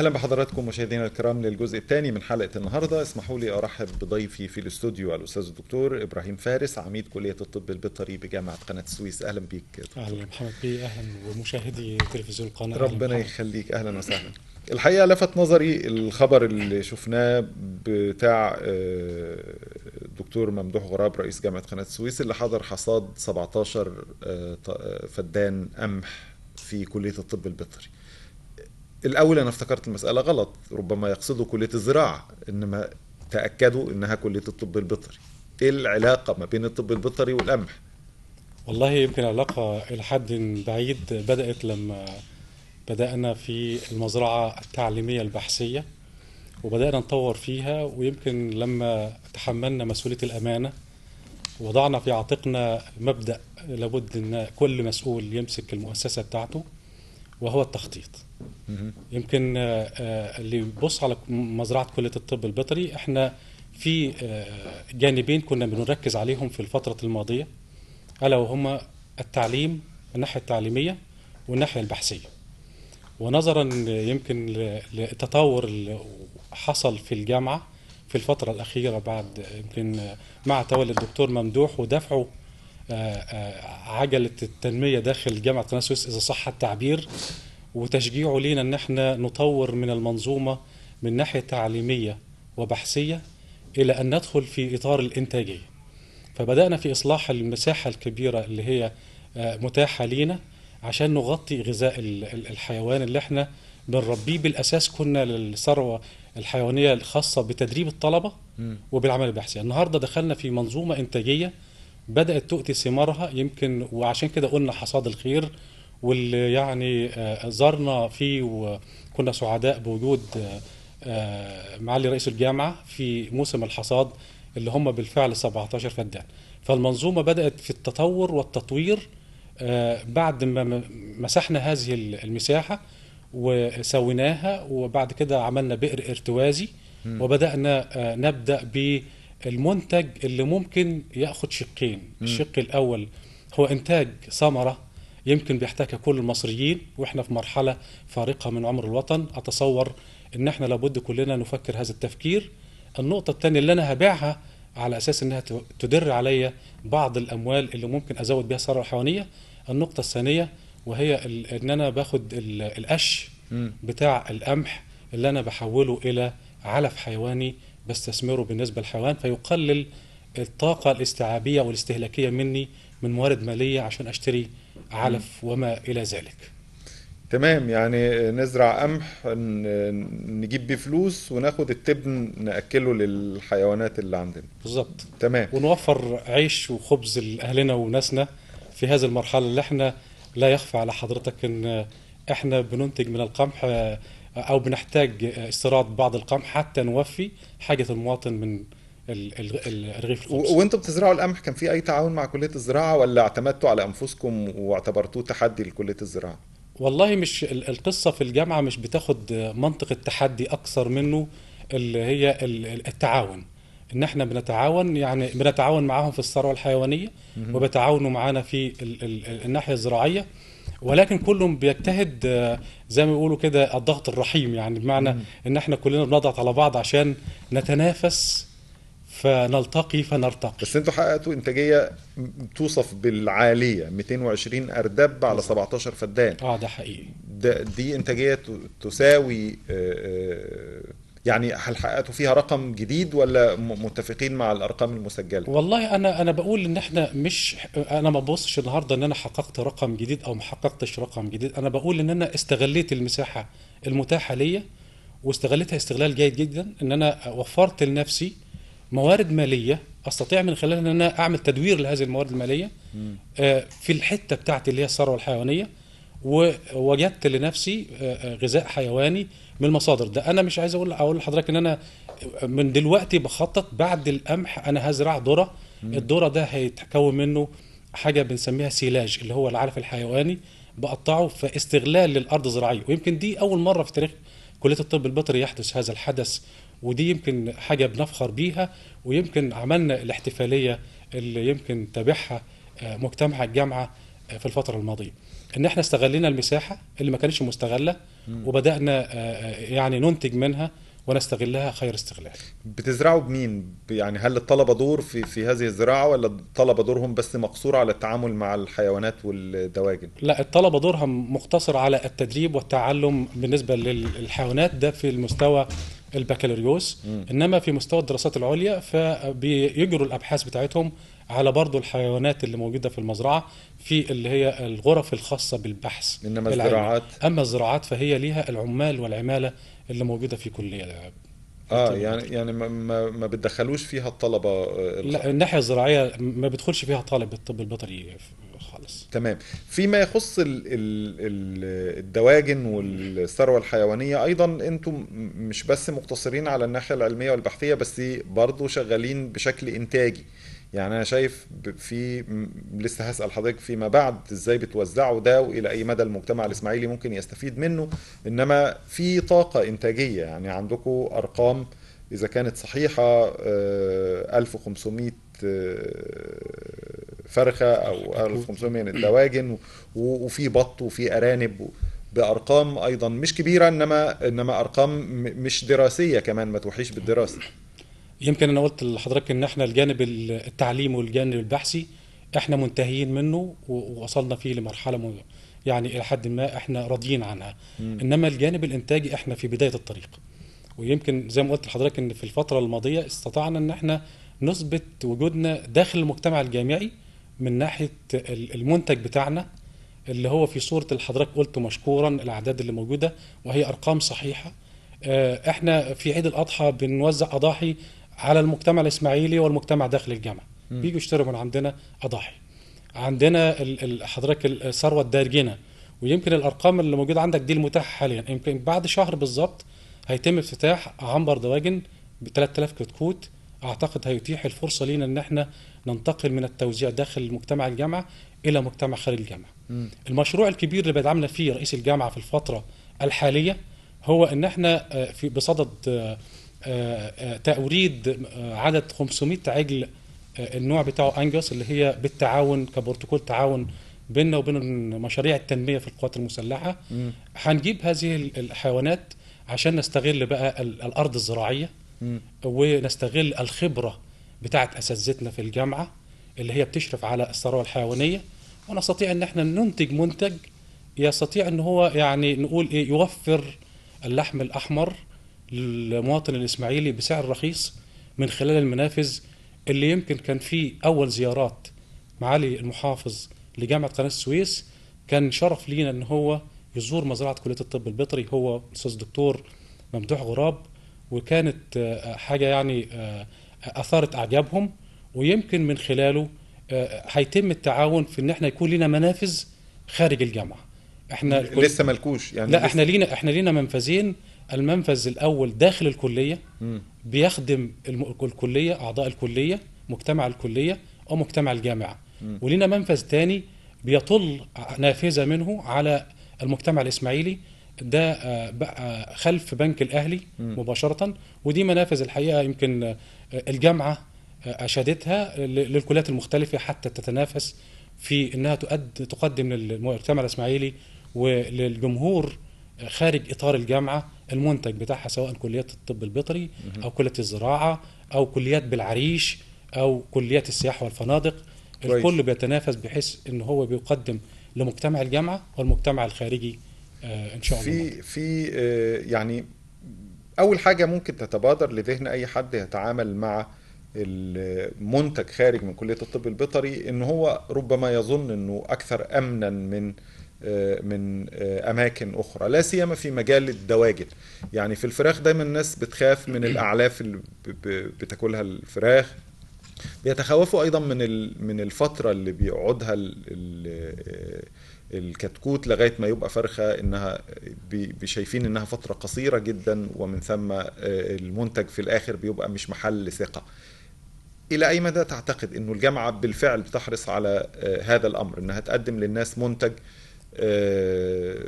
اهلا بحضراتكم مشاهدينا الكرام للجزء الثاني من حلقه النهارده اسمحوا لي ارحب بضيفي في الاستوديو الاستاذ الدكتور ابراهيم فارس عميد كليه الطب البيطري بجامعه قناه السويس اهلا بيك دكتور. اهلا محمد بيه اهلا ومشاهدي تلفزيون القناه ربنا يخليك اهلا وسهلا الحقيقه لفت نظري الخبر اللي شفناه بتاع الدكتور آه، ممدوح غراب رئيس جامعه قناه السويس اللي حضر حصاد 17 آه، فدان قمح في كليه الطب البيطري الاول انا افتكرت المساله غلط ربما يقصدوا كليه الزراعه انما تاكدوا انها كليه الطب البيطري ايه العلاقه ما بين الطب البيطري والقمح والله يمكن علاقة إلى حد بعيد بدأت لما بدأنا في المزرعة التعليمية البحثية وبدأنا نطور فيها ويمكن لما تحملنا مسؤولية الأمانة وضعنا في عاتقنا مبدأ لابد أن كل مسؤول يمسك المؤسسة بتاعته وهو التخطيط يمكن آه، آه، اللي يبص على مزرعه كليه الطب البيطري احنا في آه، جانبين كنا بنركز عليهم في الفتره الماضيه الا وهما التعليم الناحيه التعليميه والناحيه البحثيه ونظرا يمكن للتطور اللي حصل في الجامعه في الفتره الاخيره بعد يمكن مع تولي الدكتور ممدوح ودفعه عجله التنميه داخل جامعه تنسوس اذا صح التعبير وتشجيعه لينا ان احنا نطور من المنظومه من ناحيه تعليميه وبحثيه الى ان ندخل في اطار الانتاجيه. فبدانا في اصلاح المساحه الكبيره اللي هي آه، متاحه لينا عشان نغطي غذاء الحيوان اللي احنا بنربيه بالاساس كنا للثروه الحيوانيه الخاصه بتدريب الطلبه وبالعمل البحثي النهارده دخلنا في منظومه انتاجيه بدات تؤتي ثمارها يمكن وعشان كده قلنا حصاد الخير واللي يعني آه، زرنا فيه وكنا سعداء بوجود آه، آه، معالي رئيس الجامعه في موسم الحصاد اللي هم بالفعل 17 فدان فالمنظومه بدات في التطور والتطوير بعد ما مسحنا هذه المساحه وسويناها وبعد كده عملنا بئر ارتوازي وبدانا نبدا بالمنتج اللي ممكن ياخد شقين الشق الاول هو انتاج ثمره يمكن بيحتاجها كل المصريين واحنا في مرحله فارقه من عمر الوطن اتصور ان احنا لابد كلنا نفكر هذا التفكير النقطه الثانيه اللي انا هبيعها على اساس انها تدر عليا بعض الاموال اللي ممكن ازود بيها الثروه الحيوانيه النقطه الثانيه وهي ان انا باخد القش بتاع القمح اللي انا بحوله الى علف حيواني بستثمره بالنسبه للحيوان فيقلل الطاقه الاستيعابيه والاستهلاكيه مني من موارد ماليه عشان اشتري علف وما إلى ذلك تمام يعني نزرع قمح نجيب بيه فلوس وناخد التبن ناكله للحيوانات اللي عندنا بالظبط تمام ونوفر عيش وخبز لاهلنا وناسنا في هذه المرحله اللي احنا لا يخفى على حضرتك ان احنا بننتج من القمح او بنحتاج استيراد بعض القمح حتى نوفي حاجه المواطن من الرغيف الخبز بتزرعوا القمح كان في اي تعاون مع كليه الزراعه ولا اعتمدتوا على انفسكم واعتبرتوه تحدي لكليه الزراعه والله مش القصه في الجامعه مش بتاخد منطق التحدي اكثر منه اللي هي التعاون ان احنا بنتعاون يعني بنتعاون معاهم في الثروه الحيوانيه وبيتعاونوا معانا في الناحيه الزراعيه ولكن كلهم بيجتهد آه، زي ما بيقولوا كده الضغط الرحيم يعني بمعنى ان احنا كلنا بنضغط على بعض عشان نتنافس فنلتقي فنرتقي بس انتوا حققتوا انتاجيه توصف بالعاليه 220 اردب على 17 فدان اه ده حقيقي ده دي انتاجيه تساوي آه، آه، يعني هل حققتوا فيها رقم جديد ولا متفقين مع الارقام المسجله؟ والله انا انا بقول ان احنا مش انا ما ببصش النهارده ان انا حققت رقم جديد او ما حققتش رقم جديد، انا بقول ان انا استغليت المساحه المتاحه ليا واستغلتها استغلال جيد جدا ان انا وفرت لنفسي موارد ماليه استطيع من خلالها ان انا اعمل تدوير لهذه الموارد الماليه آه، في الحته بتاعتي اللي هي الثروه الحيوانيه ووجدت لنفسي آه، آه، غذاء حيواني من المصادر ده انا مش عايز اقول اقول لحضرتك ان انا من دلوقتي بخطط بعد القمح انا هزرع ذره الذره ده هيتكون منه حاجه بنسميها سيلاج اللي هو العلف الحيواني بقطعه فاستغلال للارض الزراعيه ويمكن دي اول مره في تاريخ كليه الطب البيطري يحدث هذا الحدث ودي يمكن حاجه بنفخر بيها ويمكن عملنا الاحتفاليه اللي يمكن تابعها آه، مجتمع الجامعه آه، في الفتره الماضيه ان احنا استغلينا المساحه اللي ما كانتش مستغله وبدانا آه، يعني ننتج منها ونستغلها خير استغلال بتزرعوا بمين يعني هل الطلبه دور في في هذه الزراعه ولا الطلبه دورهم بس مقصور على التعامل مع الحيوانات والدواجن لا الطلبه دورها مقتصر على التدريب والتعلم بالنسبه للحيوانات ده في المستوى البكالوريوس مم. انما في مستوى الدراسات العليا فبيجروا الابحاث بتاعتهم على برضه الحيوانات اللي موجوده في المزرعه في اللي هي الغرف الخاصه بالبحث انما الزراعات اما الزراعات فهي ليها العمال والعماله اللي موجوده في كليه اه يعني يعني ما ما بتدخلوش فيها الطلبه لا الناحيه الزراعيه ما بيدخلش فيها طالب الطب البيطري خالص تمام فيما يخص الدواجن والثروه الحيوانيه ايضا انتم مش بس مقتصرين على الناحيه العلميه والبحثيه بس برضه شغالين بشكل انتاجي يعني انا شايف في لسه هسال حضرتك فيما بعد ازاي بتوزعوا ده والى اي مدى المجتمع الاسماعيلي ممكن يستفيد منه انما في طاقه انتاجيه يعني عندكم ارقام اذا كانت صحيحه 1500 آه، فرخه او 1500 دواجن الدواجن وفي بط وفي ارانب بارقام ايضا مش كبيره انما انما ارقام مش دراسيه كمان ما توحيش بالدراسه يمكن انا قلت لحضرتك ان احنا الجانب التعليمي والجانب البحثي احنا منتهيين منه ووصلنا فيه لمرحله يعني الى حد ما احنا راضيين عنها م. انما الجانب الانتاجي احنا في بدايه الطريق ويمكن زي ما قلت لحضرتك ان في الفتره الماضيه استطعنا ان احنا نثبت وجودنا داخل المجتمع الجامعي من ناحيه المنتج بتاعنا اللي هو في صوره اللي حضرتك قلته مشكورا الاعداد اللي موجوده وهي ارقام صحيحه آه، احنا في عيد الاضحى بنوزع اضاحي على المجتمع الاسماعيلي والمجتمع داخل الجامعه بيجوا يشتروا من عندنا اضاحي عندنا حضرتك الثروه الدارجنه ويمكن الارقام اللي موجوده عندك دي المتاحه حاليا يمكن بعد شهر بالظبط هيتم افتتاح عنبر دواجن ب 3000 كتكوت اعتقد هيتيح الفرصه لينا ان احنا ننتقل من التوزيع داخل مجتمع الجامعه الى مجتمع خارج الجامعه. م. المشروع الكبير اللي بيدعمنا فيه رئيس الجامعه في الفتره الحاليه هو ان احنا آه، في بصدد آه، آه، توريد عدد 500 عجل النوع بتاعه انجوس اللي هي بالتعاون كبروتوكول تعاون بيننا وبين مشاريع التنميه في القوات المسلحه هنجيب هذه الحيوانات عشان نستغل بقى الارض الزراعيه ونستغل الخبره بتاعه اساتذتنا في الجامعه اللي هي بتشرف على الثروه الحيوانيه ونستطيع ان احنا ننتج منتج يستطيع ان هو يعني نقول ايه يوفر اللحم الاحمر للمواطن الاسماعيلي بسعر رخيص من خلال المنافذ اللي يمكن كان في اول زيارات معالي المحافظ لجامعه قناه السويس كان شرف لينا ان هو يزور مزرعه كليه الطب البيطري هو الاستاذ الدكتور ممدوح غراب وكانت آه، حاجه يعني آه، اثارت اعجابهم ويمكن من خلاله آه، هيتم التعاون في ان احنا يكون لنا منافذ خارج الجامعه احنا لسه ملكوش يعني لا احنا لينا احنا لينا منفذين المنفذ الاول داخل الكليه بيخدم الكليه اعضاء الكليه مجتمع الكليه او مجتمع الجامعه ولينا منفذ تاني بيطل نافذه منه على المجتمع الاسماعيلي ده آه، بقى خلف بنك الاهلي مباشره ودي منافذ الحقيقه يمكن آه، الجامعه آه، اشادتها للكليات المختلفه حتى تتنافس في انها تؤد تقدم للمجتمع الاسماعيلي وللجمهور خارج اطار الجامعه المنتج بتاعها سواء كليات الطب البيطري او كليه الزراعه او كليات بالعريش او كليات السياحه والفنادق الكل بيتنافس بحيث ان هو بيقدم لمجتمع الجامعه والمجتمع الخارجي آه، ان شاء الله في في آه، يعني اول حاجه ممكن تتبادر لذهن اي حد يتعامل مع المنتج خارج من كليه الطب البيطري ان هو ربما يظن انه اكثر امنا من آه، من اماكن اخرى لا سيما في مجال الدواجن يعني في الفراخ دايما الناس بتخاف من الاعلاف اللي بتاكلها الفراخ بيتخوفوا ايضا من من الفتره اللي بيقعدها الكتكوت لغايه ما يبقى فرخه انها شايفين انها فتره قصيره جدا ومن ثم آه، المنتج في الاخر بيبقى مش محل ثقه. الى اي مدى تعتقد انه الجامعه بالفعل بتحرص على آه، هذا الامر انها تقدم للناس منتج آه،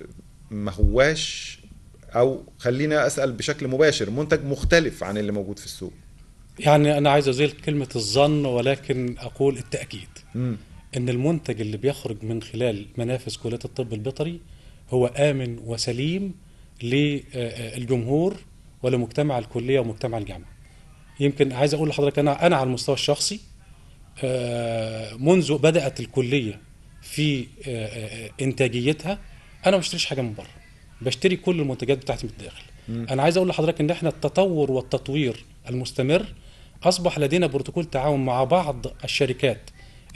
ما هواش او خلينا اسال بشكل مباشر منتج مختلف عن اللي موجود في السوق يعني انا عايز ازيل كلمه الظن ولكن اقول التاكيد مم. ان المنتج اللي بيخرج من خلال منافس كليه الطب البيطري هو امن وسليم للجمهور ولمجتمع الكليه ومجتمع الجامعه يمكن عايز اقول لحضرتك انا انا على المستوى الشخصي آه، منذ بدات الكليه في آه، آه، انتاجيتها انا ما بشتريش حاجه من بره بشتري كل المنتجات بتاعتي من الداخل انا عايز اقول لحضرتك ان احنا التطور والتطوير المستمر اصبح لدينا بروتوكول تعاون مع بعض الشركات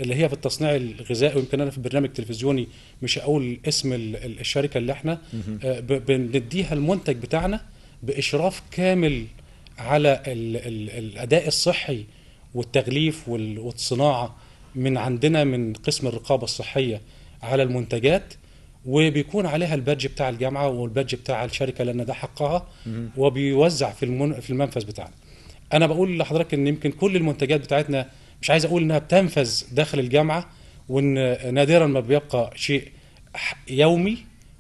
اللي هي في التصنيع الغذائي ويمكن انا في برنامج تلفزيوني مش هقول اسم الشركه اللي احنا آه، بنديها المنتج بتاعنا باشراف كامل على الـ الـ الاداء الصحي والتغليف والصناعه من عندنا من قسم الرقابه الصحيه على المنتجات وبيكون عليها البادج بتاع الجامعه والبادج بتاع الشركه لان ده حقها وبيوزع في في المنفذ بتاعنا. انا بقول لحضرتك ان يمكن كل المنتجات بتاعتنا مش عايز اقول انها بتنفذ داخل الجامعه وان نادرا ما بيبقى شيء يومي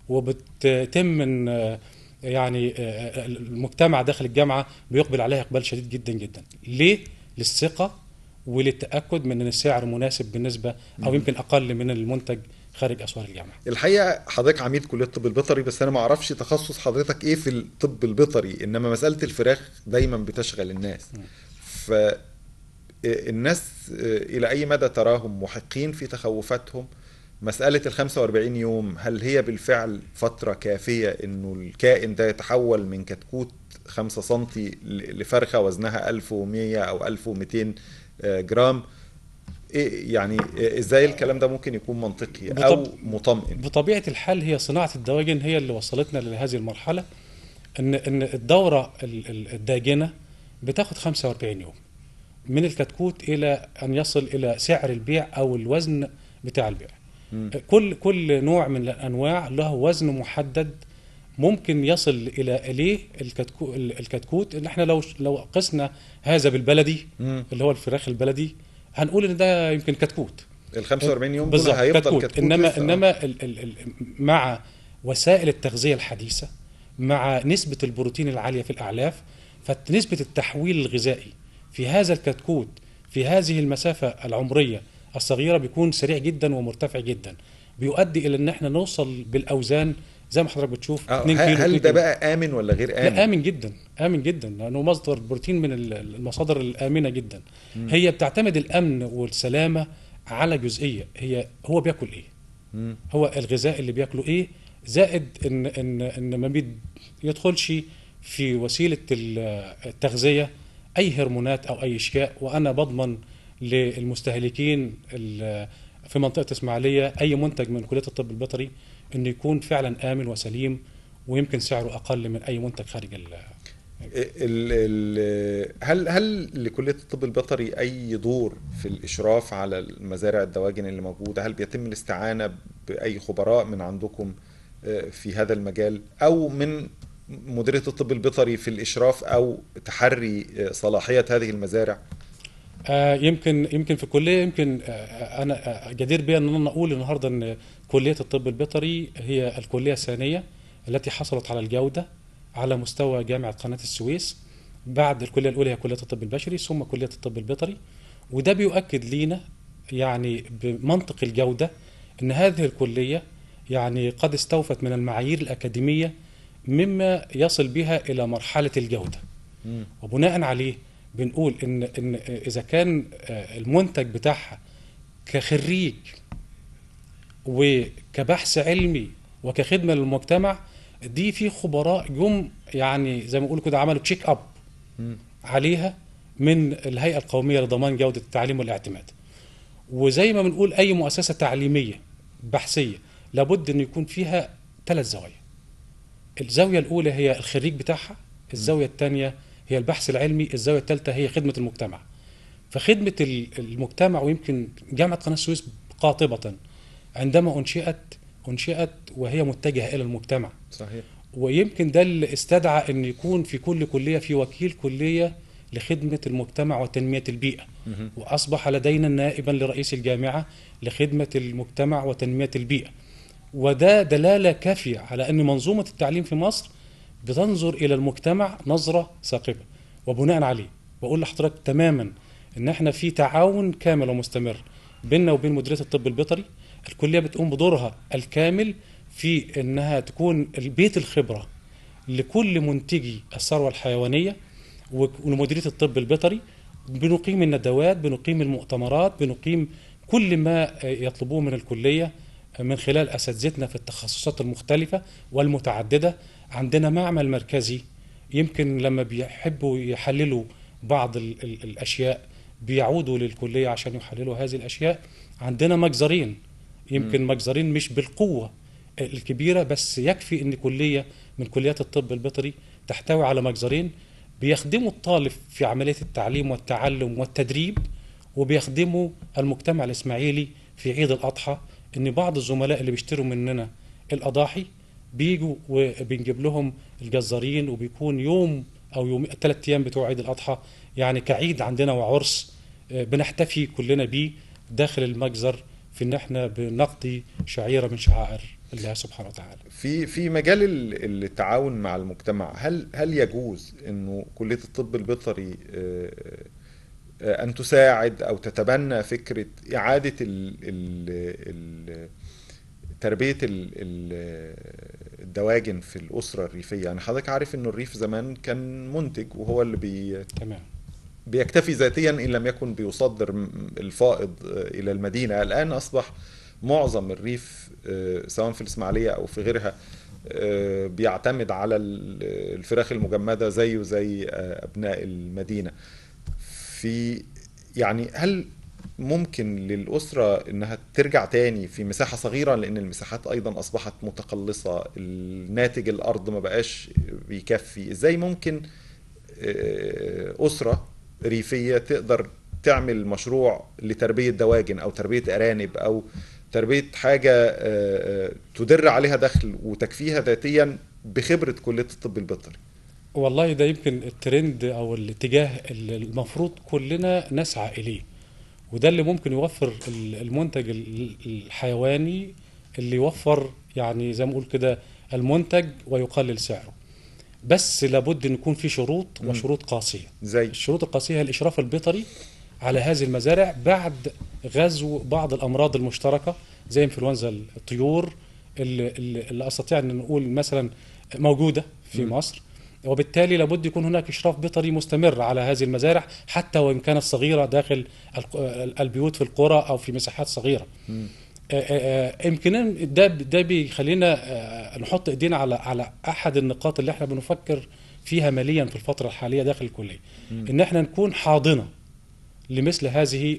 وبتتم من آه، يعني آه، آه، المجتمع داخل الجامعه بيقبل عليها اقبال شديد جدا جدا ليه للثقه وللتاكد من ان السعر مناسب بالنسبه او يمكن اقل من المنتج خارج اسوار الجامعه. الحقيقه حضرتك عميد كليه الطب البيطري بس انا ما اعرفش تخصص حضرتك ايه في الطب البيطري انما مساله الفراخ دايما بتشغل الناس. ف الناس آه، إلى أي مدى تراهم محقين في تخوفاتهم مسألة ال 45 يوم هل هي بالفعل فترة كافية إنه الكائن ده يتحول من كتكوت 5 سم لفرخة وزنها 1100 أو 1200 آه، جرام إيه يعني آه، ازاي الكلام ده ممكن يكون منطقي او مطمئن بطبيعه الحال هي صناعه الدواجن هي اللي وصلتنا لهذه المرحله ان ان الدوره الداجنه بتاخد 45 يوم من الكتكوت الى ان يصل الى سعر البيع او الوزن بتاع البيع م. كل كل نوع من الانواع له وزن محدد ممكن يصل الى اليه الكتكوت اللي احنا لو لو قسنا هذا بالبلدي م. اللي هو الفراخ البلدي هنقول ان ده يمكن كتكوت ال 45 يوم بالظبط هيفضل كتكوت, كتكوت انما لسه. انما ال ال ال مع وسائل التغذيه الحديثه مع نسبه البروتين العاليه في الاعلاف فنسبه التحويل الغذائي في هذا الكتكوت في هذه المسافة العمرية الصغيرة بيكون سريع جدا ومرتفع جدا بيؤدي إلى إن إحنا نوصل بالأوزان زي ما حضرتك بتشوف 2 آه، كيلو هل ده بقى امن ولا غير امن؟ لا امن جدا امن جدا لانه مصدر بروتين من المصادر الامنه جدا م. هي بتعتمد الامن والسلامه على جزئيه هي هو بياكل ايه؟ م. هو الغذاء اللي بياكله ايه؟ زائد ان ان ان ما بيدخلش في وسيله التغذيه اي هرمونات او اي اشياء وانا بضمن للمستهلكين في منطقه اسماعيليه اي منتج من كليه الطب البيطري انه يكون فعلا امن وسليم ويمكن سعره اقل من اي منتج خارج ال هل هل لكليه الطب البيطري اي دور في الاشراف على المزارع الدواجن اللي موجوده؟ هل بيتم الاستعانه باي خبراء من عندكم آه، في هذا المجال او من مديريه الطب البيطري في الاشراف او تحري آه، صلاحيه هذه المزارع؟ آه، يمكن يمكن في الكليه يمكن آه، انا جدير بي ان انا اقول النهارده ان كليه الطب البيطري هي الكليه الثانيه التي حصلت على الجوده على مستوى جامعه قناه السويس بعد الكليه الاولى هي كليه الطب البشري ثم كليه الطب البيطري وده بيؤكد لينا يعني بمنطق الجوده ان هذه الكليه يعني قد استوفت من المعايير الاكاديميه مما يصل بها الى مرحله الجوده وبناء عليه بنقول ان ان اذا كان آه، المنتج بتاعها كخريج وكبحث علمي وكخدمه للمجتمع دي في خبراء جم يعني زي ما بيقولوا كده عملوا تشيك اب عليها من الهيئه القوميه لضمان جوده التعليم والاعتماد وزي ما بنقول اي مؤسسه تعليميه بحثيه لابد ان يكون فيها ثلاث زوايا الزاويه الاولى هي الخريج بتاعها الزاويه الثانيه هي البحث العلمي الزاويه الثالثه هي خدمه المجتمع فخدمه المجتمع ويمكن جامعه قناه السويس قاطبه عندما انشئت انشئت وهي متجهه الى المجتمع صحيح ويمكن ده اللي استدعى ان يكون في كل كليه في وكيل كليه لخدمه المجتمع وتنميه البيئه واصبح لدينا نائبا لرئيس الجامعه لخدمه المجتمع وتنميه البيئه وده دلالة كافية على أن منظومة التعليم في مصر بتنظر إلى المجتمع نظرة ثاقبة وبناء عليه بقول لحضرتك تماما ان احنا في تعاون كامل ومستمر بيننا وبين مديريه الطب البيطري الكليه بتقوم بدورها الكامل في انها تكون البيت الخبره لكل منتجي الثروه الحيوانيه ولمديريه الطب البيطري بنقيم الندوات بنقيم المؤتمرات بنقيم كل ما يطلبوه من الكليه من خلال اساتذتنا في التخصصات المختلفه والمتعدده عندنا معمل مركزي يمكن لما بيحبوا يحللوا بعض الـ الـ الاشياء بيعودوا للكليه عشان يحللوا هذه الاشياء عندنا مجزرين يمكن م. مجزرين مش بالقوه الكبيره بس يكفي ان كليه من كليات الطب البيطري تحتوي على مجزرين بيخدموا الطالب في عمليه التعليم والتعلم والتدريب وبيخدموا المجتمع الاسماعيلي في عيد الاضحى ان بعض الزملاء اللي بيشتروا مننا الاضاحي بيجوا وبنجيب لهم الجزارين وبيكون يوم او يوم ثلاث ايام بتوع عيد الاضحى يعني كعيد عندنا وعرس آه، بنحتفي كلنا بيه داخل المجزر في ان احنا بنقضي شعيره من شعائر الله سبحانه وتعالى. في في مجال التعاون مع المجتمع هل هل يجوز انه كليه الطب البيطري آه، آه، ان تساعد او تتبنى فكره اعاده تربيه الدواجن في الاسره الريفيه يعني حضرتك عارف انه الريف زمان كان منتج وهو اللي بي تمام بيكتفي ذاتيا ان لم يكن بيصدر الفائض آه، الى المدينه الان اصبح معظم الريف آه، سواء في الاسماعيليه او في غيرها بيعتمد على الفراخ المجمده زيه زي ابناء المدينه في يعني هل ممكن للأسرة أنها ترجع تاني في مساحة صغيرة لأن المساحات أيضا أصبحت متقلصة الناتج الأرض ما بقاش بيكفي إزاي ممكن آه، أسرة ريفية تقدر تعمل مشروع لتربية دواجن أو تربية أرانب أو تربية حاجة آه، آه، تدر عليها دخل وتكفيها ذاتيا بخبرة كلية الطب البيطري والله ده يمكن الترند او الاتجاه اللي المفروض كلنا نسعى اليه وده اللي ممكن يوفر المنتج الحيواني اللي يوفر يعني زي ما اقول كده المنتج ويقلل سعره بس لابد ان يكون في شروط وشروط قاسيه زي الشروط القاسيه الاشراف البيطري على هذه المزارع بعد غزو بعض الامراض المشتركه زي انفلونزا الطيور اللي, اللي استطيع ان نقول مثلا موجوده في مصر وبالتالي لابد يكون هناك إشراف بيطري مستمر على هذه المزارع حتى وإن كانت صغيرة داخل البيوت في القرى أو في مساحات صغيرة آه، آه، آه، يمكن ده ده بيخلينا نحط ايدينا على على احد النقاط اللي احنا بنفكر فيها ماليا في الفتره الحاليه داخل الكليه ان احنا نكون حاضنه لمثل هذه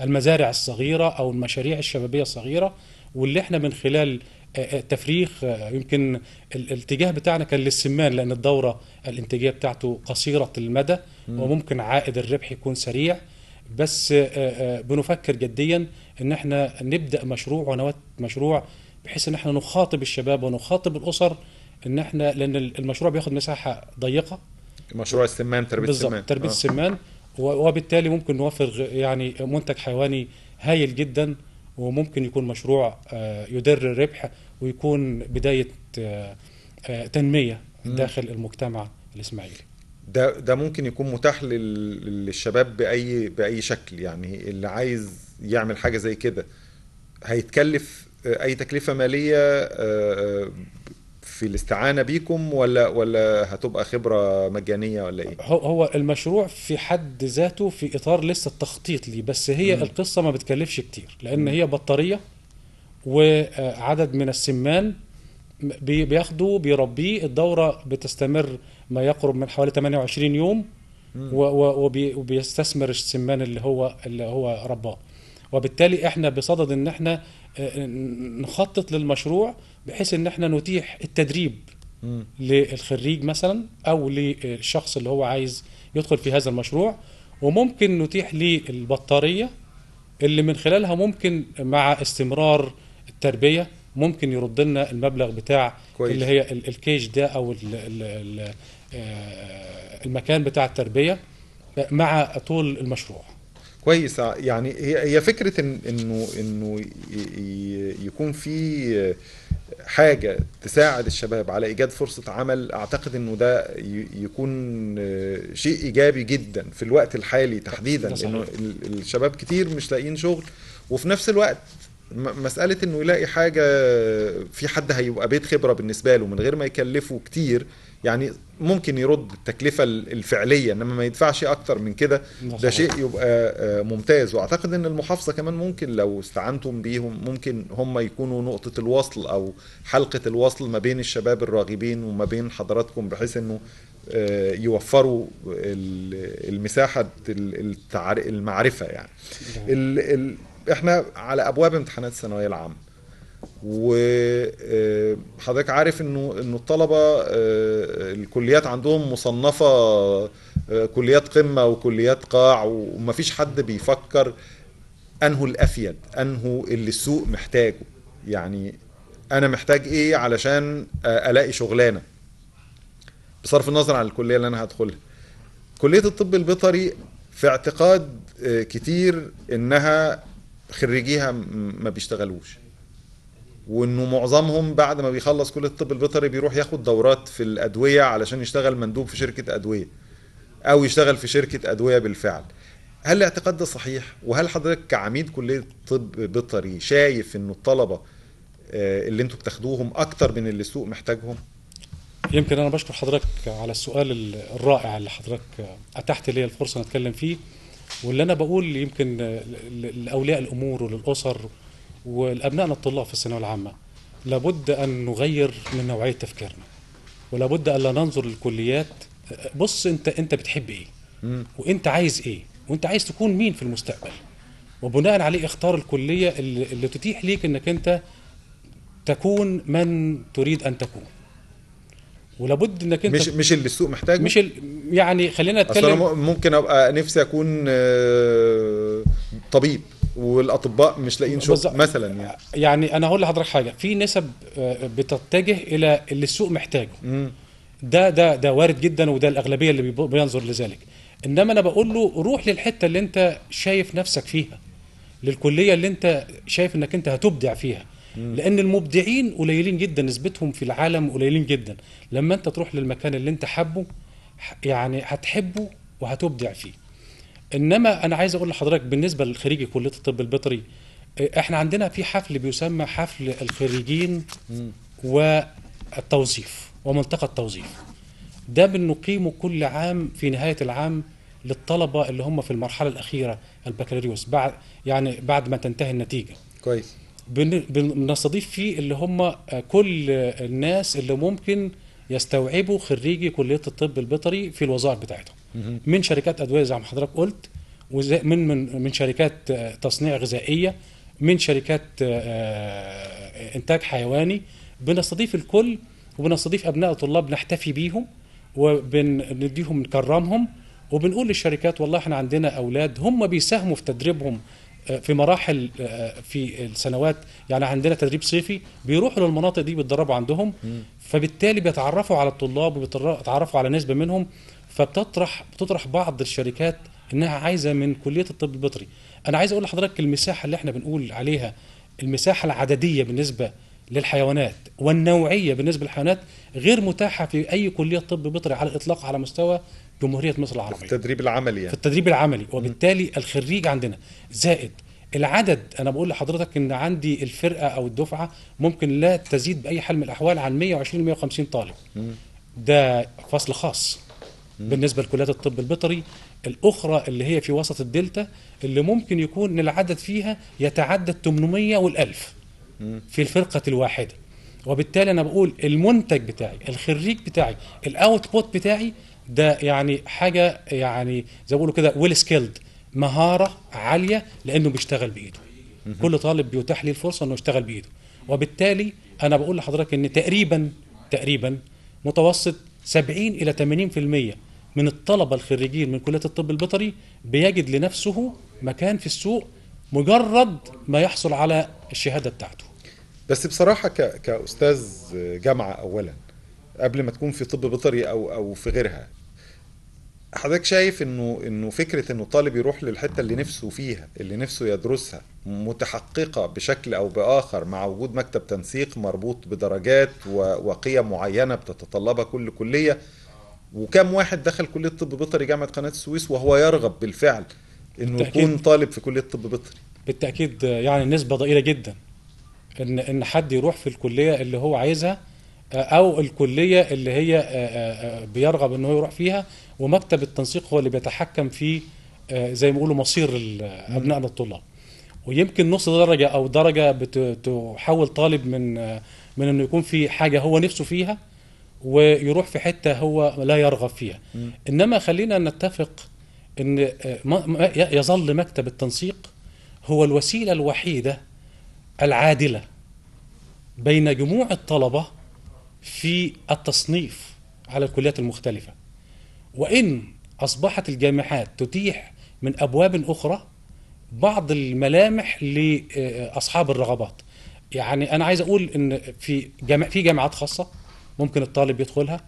المزارع الصغيره او المشاريع الشبابيه الصغيره واللي احنا من خلال آه، آه، تفريخ آه، يمكن الاتجاه بتاعنا كان للسمان لان الدوره الانتاجيه بتاعته قصيره المدى وممكن عائد الربح يكون سريع بس بنفكر جديا ان احنا نبدا مشروع ونوات مشروع بحيث ان احنا نخاطب الشباب ونخاطب الاسر ان احنا لان المشروع بياخد مساحه ضيقه مشروع السمان تربيه بالظبط السمان تربيه آه. السمان وبالتالي ممكن نوفر يعني منتج حيواني هايل جدا وممكن يكون مشروع آه، يدر الربح ويكون بداية آه، آه، تنمية داخل المجتمع الإسماعيلي ده ده ممكن يكون متاح للشباب باي باي شكل يعني اللي عايز يعمل حاجه زي كده هيتكلف اي تكلفه ماليه في الاستعانه بيكم ولا ولا هتبقى خبره مجانيه ولا ايه؟ هو المشروع في حد ذاته في اطار لسه التخطيط ليه بس هي م. القصه ما بتكلفش كتير لان م. هي بطاريه وعدد من السمان بياخده بيربيه الدوره بتستمر ما يقرب من حوالي 28 يوم وبيستثمر السمان اللي هو اللي هو رباه وبالتالي احنا بصدد ان احنا آه، آه، نخطط للمشروع بحيث ان احنا نتيح التدريب م. للخريج مثلا او للشخص اللي هو عايز يدخل في هذا المشروع وممكن نتيح ليه البطاريه اللي من خلالها ممكن مع استمرار التربيه ممكن يرد لنا المبلغ بتاع كويس. اللي هي الكيج ده او الـ الـ الـ آه، المكان بتاع التربيه مع طول المشروع كويس يعني هي هي فكره انه انه يكون في حاجة تساعد الشباب على إيجاد فرصة عمل أعتقد أنه ده يكون شيء إيجابي جدا في الوقت الحالي تحديدا لأنه الشباب كتير مش لاقيين شغل وفي نفس الوقت مسألة أنه يلاقي حاجة في حد هيبقى بيت خبرة بالنسبة له من غير ما يكلفه كتير يعني ممكن يرد التكلفه الفعليه انما ما يدفعش اكتر من كده ده شيء يبقى آه، آه، ممتاز واعتقد ان المحافظه كمان ممكن لو استعنتم بيهم ممكن هم يكونوا نقطه الوصل او حلقه الوصل ما بين الشباب الراغبين وما بين حضراتكم بحيث انه آه، يوفروا المساحه المعرفه يعني احنا على ابواب امتحانات الثانويه العامه وحضرتك عارف انه انه الطلبه آه، الكليات عندهم مصنفه آه، كليات قمه وكليات قاع ومفيش حد بيفكر انهو الافيد انهو اللي السوق محتاجه يعني انا محتاج ايه علشان آه، الاقي شغلانه بصرف النظر عن الكليه اللي انا هدخلها كليه الطب البيطري في اعتقاد كتير انها خريجيها ما بيشتغلوش وانه معظمهم بعد ما بيخلص كل الطب البيطري بيروح ياخد دورات في الادويه علشان يشتغل مندوب في شركه ادويه او يشتغل في شركه ادويه بالفعل هل الاعتقاد ده صحيح وهل حضرتك كعميد كليه طب بيطري شايف انه الطلبه آه، اللي انتوا بتاخدوهم اكتر من اللي السوق محتاجهم يمكن انا بشكر حضرتك على السؤال الرائع اللي حضرتك اتحت لي الفرصه نتكلم فيه واللي انا بقول يمكن لاولياء الامور وللاسر والأبنائنا الطلاب في الثانوية العامة لابد أن نغير من نوعية تفكيرنا ولابد أن لا ننظر للكليات بص أنت أنت بتحب إيه وأنت عايز إيه وأنت عايز تكون مين في المستقبل وبناء عليه اختار الكلية اللي, اللي تتيح ليك أنك أنت تكون من تريد أن تكون ولابد انك انت مش مش اللي السوق محتاجه مش ال... يعني خلينا نتكلم أصل أنا ممكن ابقى نفسي اكون آه، طبيب والاطباء مش لاقيين شغل مثلا يعني يعني انا هقول لحضرتك حاجه في نسب آه، بتتجه الى اللي السوق محتاجه مم. ده ده ده وارد جدا وده الاغلبيه اللي بينظر لذلك انما انا بقول له روح للحته اللي انت شايف نفسك فيها للكليه اللي انت شايف انك انت هتبدع فيها مم. لان المبدعين قليلين جدا نسبتهم في العالم قليلين جدا لما انت تروح للمكان اللي انت حابه يعني هتحبه وهتبدع فيه انما انا عايز اقول لحضرتك بالنسبه لخريجي كليه الطب البيطري إيه، احنا عندنا في حفل بيسمى حفل الخريجين والتوظيف ومنطقه التوظيف ده بنقيمه كل عام في نهايه العام للطلبه اللي هم في المرحله الاخيره البكالوريوس بعد يعني بعد ما تنتهي النتيجه كويس بنستضيف فيه اللي هم آه، كل الناس اللي ممكن يستوعبوا خريجي كليه الطب البيطري في الوظائف بتاعتهم من شركات ادويه زي ما حضرتك قلت من من من شركات آه، تصنيع غذائيه من شركات آه، آه، انتاج حيواني بنستضيف الكل وبنستضيف ابناء الطلاب نحتفي بيهم وبنديهم نكرمهم وبنقول للشركات والله احنا عندنا اولاد هم بيساهموا في تدريبهم في مراحل في السنوات يعني عندنا تدريب صيفي بيروحوا للمناطق دي بيتدربوا عندهم فبالتالي بيتعرفوا على الطلاب وبيتعرفوا على نسبه منهم فبتطرح بتطرح بعض الشركات انها عايزه من كليه الطب البيطري انا عايز اقول لحضرتك المساحه اللي احنا بنقول عليها المساحه العدديه بالنسبه للحيوانات والنوعيه بالنسبه للحيوانات غير متاحه في اي كليه طب بيطري على الاطلاق على مستوى جمهوريه مصر العربيه في التدريب العملي يعني. في التدريب العملي وبالتالي الخريج عندنا زائد العدد انا بقول لحضرتك ان عندي الفرقه او الدفعه ممكن لا تزيد باي حال من الاحوال عن 120 150 طالب ده فصل خاص بالنسبه لكليات الطب البيطري الاخرى اللي هي في وسط الدلتا اللي ممكن يكون العدد فيها يتعدى ال 800 وال 1000 في الفرقه الواحده وبالتالي انا بقول المنتج بتاعي الخريج بتاعي الاوتبوت بتاعي ده يعني حاجه يعني زي ما بيقولوا كده ويل سكيلد مهاره عاليه لانه بيشتغل بايده كل طالب بيتاح ليه الفرصه انه يشتغل بايده وبالتالي انا بقول لحضرتك ان تقريبا تقريبا متوسط 70 الى 80% من الطلبة الخريجين من كلية الطب البيطري بيجد لنفسه مكان في السوق مجرد ما يحصل على الشهادة بتاعته بس بصراحة كأستاذ جامعة أولا قبل ما تكون في طب بيطري أو أو في غيرها حضرتك شايف انه انه فكره انه الطالب يروح للحته اللي نفسه فيها اللي نفسه يدرسها متحققه بشكل او باخر مع وجود مكتب تنسيق مربوط بدرجات وقيم معينه بتتطلبها كل كليه وكم واحد دخل كليه طب بيطري جامعه قناه السويس وهو يرغب بالفعل انه يكون طالب في كليه طب بيطري بالتاكيد يعني نسبه ضئيله جدا ان ان حد يروح في الكليه اللي هو عايزها او الكليه اللي هي بيرغب ان هو يروح فيها ومكتب التنسيق هو اللي بيتحكم في زي ما يقولوا مصير ابنائنا الطلاب ويمكن نص درجه او درجه بتحول طالب من من انه يكون في حاجه هو نفسه فيها ويروح في حته هو لا يرغب فيها م. انما خلينا نتفق ان يظل مكتب التنسيق هو الوسيله الوحيده العادله بين جموع الطلبه في التصنيف على الكليات المختلفه وان اصبحت الجامعات تتيح من ابواب اخرى بعض الملامح لاصحاب الرغبات يعني انا عايز اقول ان في جامع في جامعات خاصه ممكن الطالب يدخلها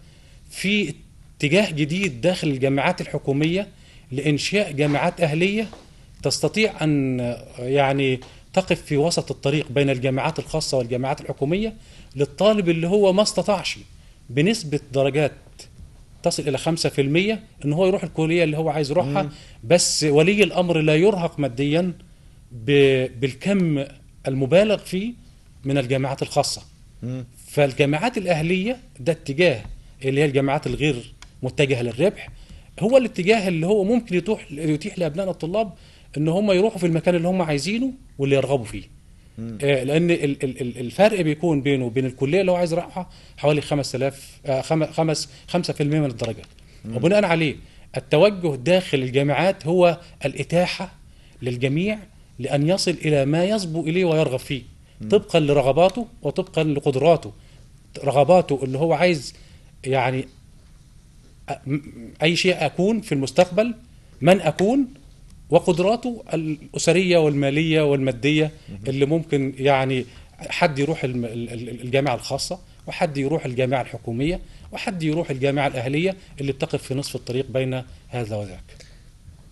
في اتجاه جديد داخل الجامعات الحكومية لإنشاء جامعات أهلية تستطيع أن يعني تقف في وسط الطريق بين الجامعات الخاصة والجامعات الحكومية للطالب اللي هو ما استطاعش بنسبة درجات تصل إلى 5% إن هو يروح الكلية اللي هو عايز يروحها بس ولي الأمر لا يرهق ماديا بالكم المبالغ فيه من الجامعات الخاصة فالجامعات الأهلية ده اتجاه اللي هي الجامعات الغير متجهة للربح هو الاتجاه اللي هو ممكن يتوح يتيح لأبنائنا الطلاب ان هم يروحوا في المكان اللي هم عايزينه واللي يرغبوا فيه آه لان ال ال الفرق بيكون بينه وبين الكليه اللي هو عايز يروحها حوالي 5000 آه خمس 5% من الدرجات وبناء عليه التوجه داخل الجامعات هو الاتاحه للجميع لان يصل الى ما يصبو اليه ويرغب فيه طبقا لرغباته وطبقا لقدراته رغباته اللي هو عايز يعني اي شيء اكون في المستقبل من اكون وقدراته الاسريه والماليه والماديه اللي ممكن يعني حد يروح الجامعه الخاصه وحد يروح الجامعه الحكوميه وحد يروح الجامعه الاهليه اللي بتقف في نصف الطريق بين هذا وذاك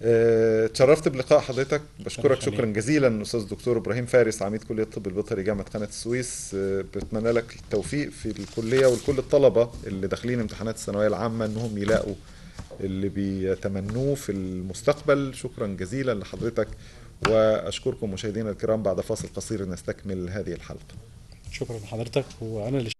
آه، تشرفت بلقاء حضرتك بشكرك شكرا جزيلا استاذ دكتور ابراهيم فارس عميد كليه الطب البيطري جامعه قناه السويس آه، بتمنى لك التوفيق في الكليه ولكل الطلبه اللي داخلين امتحانات الثانويه العامه انهم يلاقوا اللي بيتمنوه في المستقبل شكرا جزيلا لحضرتك واشكركم مشاهدينا الكرام بعد فاصل قصير نستكمل هذه الحلقه شكرا لحضرتك وانا اللي